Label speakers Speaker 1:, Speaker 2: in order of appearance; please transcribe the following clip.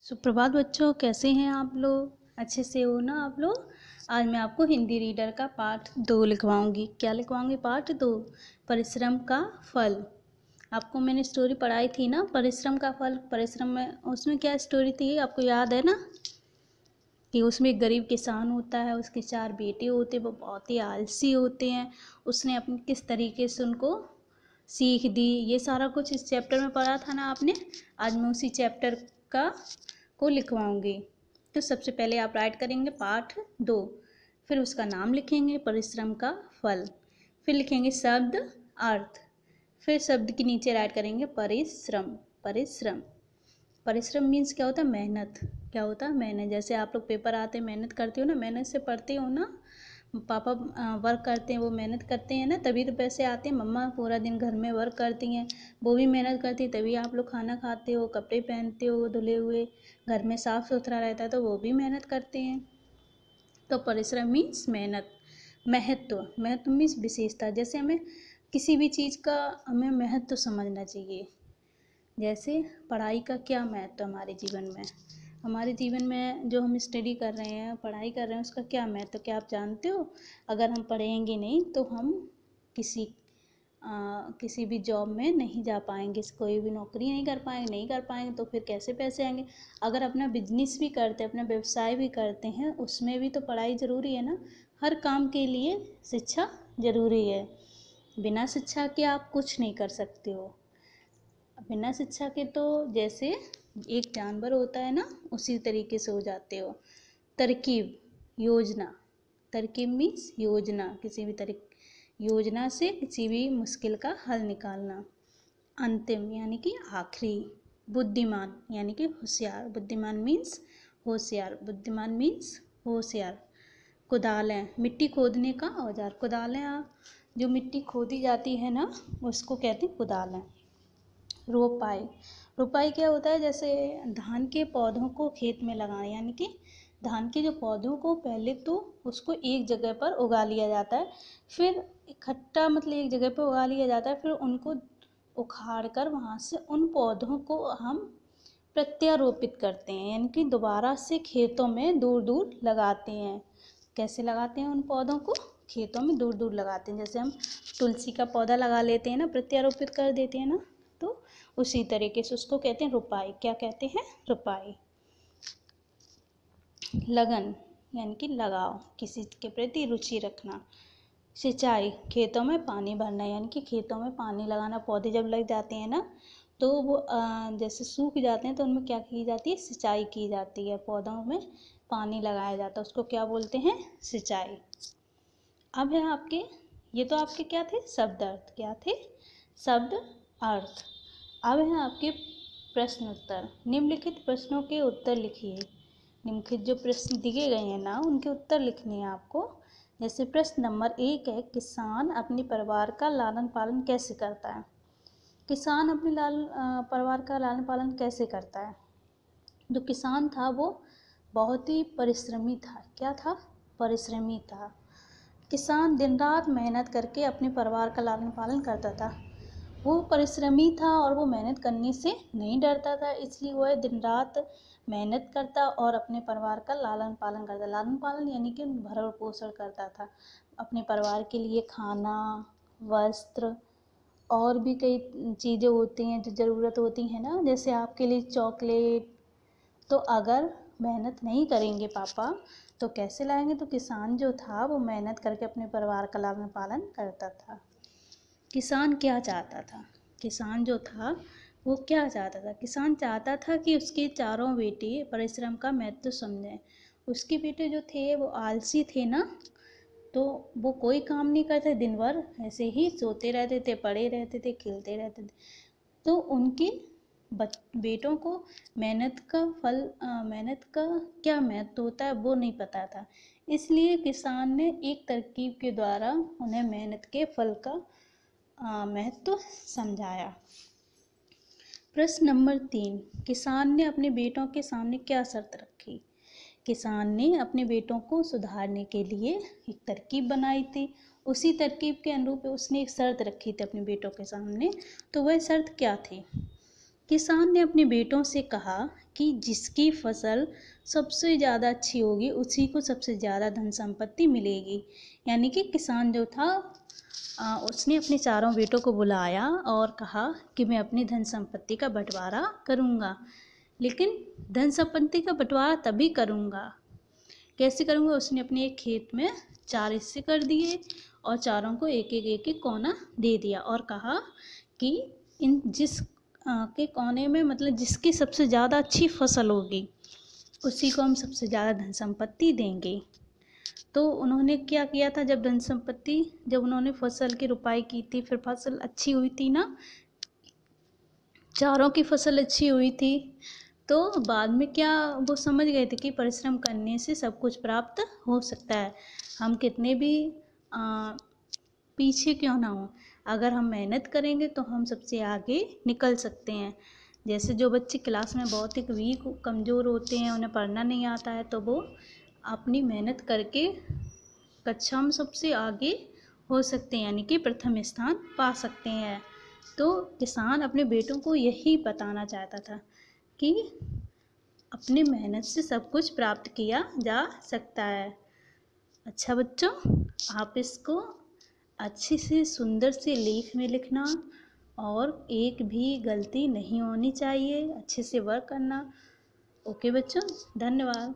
Speaker 1: सुप्रभात बच्चों कैसे हैं आप लोग अच्छे से हो ना आप लोग आज मैं आपको हिंदी रीडर का पार्ट दो लिखवाऊंगी क्या लिखवाऊंगी पार्ट दो परिश्रम का फल आपको मैंने स्टोरी पढ़ाई थी ना परिश्रम का फल परिश्रम में उसमें क्या स्टोरी थी आपको याद है ना कि उसमें एक गरीब किसान होता है उसके चार बेटे होते वो बहुत ही आलसी होते हैं उसने अपने किस तरीके से उनको सीख दी ये सारा कुछ इस चैप्टर में पढ़ा था ना आपने आज मैं उसी चैप्टर का को लिखवाऊंगी तो सबसे पहले आप राइट करेंगे पाठ दो फिर उसका नाम लिखेंगे परिश्रम का फल फिर लिखेंगे शब्द अर्थ फिर शब्द के नीचे राइट करेंगे परिश्रम परिश्रम परिश्रम मीन्स क्या होता है मेहनत क्या होता है मेहनत जैसे आप लोग पेपर आते हैं मेहनत करते हो ना मेहनत से पढ़ते हो ना पापा वर्क करते हैं वो मेहनत करते हैं ना तभी तो पैसे आते हैं मम्मा पूरा दिन घर में वर्क करती हैं वो भी मेहनत करती है तभी आप लोग खाना खाते हो कपड़े पहनते हो धुले हुए घर में साफ़ सुथरा रहता है तो वो भी मेहनत करते हैं तो परिश्रम मीन्स मेहनत महत्व महत्व मीन्स विशेषता जैसे हमें किसी भी चीज़ का हमें महत्व समझना चाहिए जैसे पढ़ाई का क्या महत्व हमारे जीवन में हमारे जीवन में जो हम स्टडी कर रहे हैं पढ़ाई कर रहे हैं उसका क्या महत्व क्या आप जानते हो अगर हम पढ़ेंगे नहीं तो हम किसी आ, किसी भी जॉब में नहीं जा पाएंगे कोई भी नौकरी नहीं कर पाएंगे नहीं कर पाएंगे तो फिर कैसे पैसे आएंगे अगर अपना बिजनेस भी करते हैं अपना व्यवसाय भी करते हैं उसमें भी तो पढ़ाई ज़रूरी है ना हर काम के लिए शिक्षा ज़रूरी है बिना शिक्षा के आप कुछ नहीं कर सकते हो बिना शिक्षा के तो जैसे एक जानवर होता है ना उसी तरीके से हो जाते हो तरकीब योजना तरकीब मीन्स योजना किसी भी तरी योजना से किसी भी मुश्किल का हल निकालना अंतिम यानी कि आखिरी बुद्धिमान यानी कि होशियार बुद्धिमान मीन्स होशियार बुद्धिमान मीन्स होशियार कुदाल है मिट्टी खोदने का औजार कुदाल है जो मिट्टी खोदी जाती है ना उसको कहते हैं कुदाल है रोपाई रोपाई क्या होता है जैसे धान के पौधों को खेत में लगाना यानी कि धान के जो पौधों को पहले तो उसको एक जगह पर उगा लिया जाता है फिर इकट्ठा मतलब एक जगह पर उगा लिया जाता है फिर उनको उखाड़ कर वहाँ से उन पौधों को हम प्रत्यारोपित करते हैं यानी कि दोबारा से खेतों में दूर दूर लगाते हैं कैसे लगाते हैं उन पौधों को खेतों में दूर दूर लगाते हैं जैसे हम तुलसी का पौधा लगा लेते हैं ना प्रत्यारोपित कर देते हैं ना उसी तरीके से उसको कहते हैं रुपाई क्या कहते हैं रुपाई लगन यानी कि लगाव किसी के प्रति रुचि रखना सिंचाई खेतों में पानी भरना यानी कि खेतों में पानी लगाना पौधे जब लग जाते हैं ना तो वो जैसे सूख जाते हैं तो उनमें क्या की जाती है सिंचाई की जाती है पौधों में पानी लगाया जाता है उसको क्या बोलते हैं सिंचाई अब है आपके ये तो आपके क्या थे शब्द अर्थ क्या थे शब्द अर्थ अब हैं आपके प्रश्न उत्तर निम्नलिखित प्रश्नों के उत्तर लिखिए निम्नलिखित जो प्रश्न दिए गए हैं ना उनके उत्तर लिखने हैं आपको जैसे प्रश्न नंबर एक है किसान अपने परिवार का लालन पालन कैसे करता है किसान अपने लाल परिवार का लालन पालन कैसे करता है जो किसान था वो बहुत ही परिश्रमी था क्या था परिश्रमी था किसान दिन रात मेहनत करके अपने परिवार का लालन पालन करता था वो परिश्रमी था और वो मेहनत करने से नहीं डरता था इसलिए वह दिन रात मेहनत करता और अपने परिवार का लालन पालन करता लालन पालन यानी कि भरण पोषण करता था अपने परिवार के लिए खाना वस्त्र और भी कई चीज़ें होती हैं जो ज़रूरत होती है ना जैसे आपके लिए चॉकलेट तो अगर मेहनत नहीं करेंगे पापा तो कैसे लाएंगे तो किसान जो था वो मेहनत करके अपने परिवार का लालन पालन करता था किसान क्या चाहता था किसान जो था वो क्या चाहता था किसान चाहता था कि उसके चारों बेटे परिश्रम का महत्व समझें उसके बेटे जो थे वो आलसी थे ना तो वो कोई काम नहीं करते दिन भर ऐसे ही सोते रहते थे पड़े रहते थे खेलते रहते थे तो उनके बेटों को मेहनत का फल मेहनत का क्या महत्व होता है वो नहीं पता था इसलिए किसान ने एक तरकीब के द्वारा उन्हें मेहनत के फल का महत्व समझाया प्रश्न नंबर तीन किसान ने अपने बेटों के सामने क्या शर्त रखी किसान ने अपने बेटों को सुधारने के लिए एक तरकीब बनाई थी उसी तरकीब के अनुरूप उसने एक शर्त रखी थी अपने बेटों के सामने तो वह शर्त क्या थी किसान ने अपने बेटों से कहा कि जिसकी फसल सबसे ज़्यादा अच्छी होगी उसी को सबसे ज़्यादा धन संपत्ति मिलेगी यानी कि किसान जो था आ, उसने अपने चारों बेटों को बुलाया और कहा कि मैं अपनी धन संपत्ति का बंटवारा करूँगा लेकिन धन संपत्ति का बंटवारा तभी करूँगा कैसे करूँगा उसने अपने एक खेत में चार हिस्से कर दिए और चारों को एक एक एक एक कोना दे दिया और कहा कि इन जिस हाँ, के कोने में मतलब जिसकी सबसे ज़्यादा अच्छी फसल होगी उसी को हम सबसे ज़्यादा धन संपत्ति देंगे तो उन्होंने क्या किया था जब धन संपत्ति जब उन्होंने फसल की रुपाई की थी फिर फसल अच्छी हुई थी ना चारों की फसल अच्छी हुई थी तो बाद में क्या वो समझ गए थे कि परिश्रम करने से सब कुछ प्राप्त हो सकता है हम कितने भी आ, पीछे क्यों ना हों अगर हम मेहनत करेंगे तो हम सबसे आगे निकल सकते हैं जैसे जो बच्चे क्लास में बहुत ही वीक कमज़ोर होते हैं उन्हें पढ़ना नहीं आता है तो वो अपनी मेहनत करके कक्षा में सबसे आगे हो सकते हैं यानी कि प्रथम स्थान पा सकते हैं तो किसान अपने बेटों को यही बताना चाहता था कि अपने मेहनत से सब कुछ प्राप्त किया जा सकता है अच्छा बच्चों आप इसको अच्छे से सुंदर से लेख में लिखना और एक भी गलती नहीं होनी चाहिए अच्छे से वर्क करना ओके बच्चों धन्यवाद